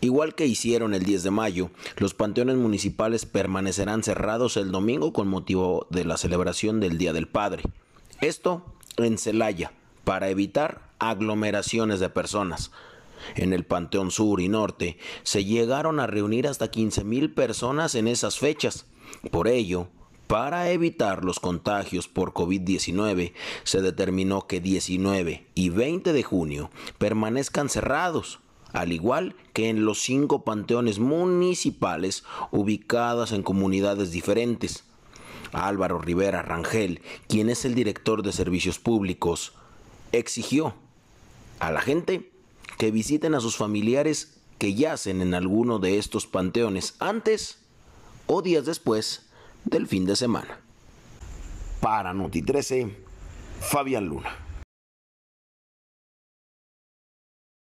Igual que hicieron el 10 de mayo, los panteones municipales permanecerán cerrados el domingo con motivo de la celebración del Día del Padre. Esto en Celaya, para evitar aglomeraciones de personas. En el Panteón Sur y Norte se llegaron a reunir hasta 15.000 personas en esas fechas. Por ello, para evitar los contagios por COVID-19, se determinó que 19 y 20 de junio permanezcan cerrados al igual que en los cinco panteones municipales ubicadas en comunidades diferentes. Álvaro Rivera Rangel, quien es el director de servicios públicos, exigió a la gente que visiten a sus familiares que yacen en alguno de estos panteones antes o días después del fin de semana. Para Noti 13, Fabián Luna.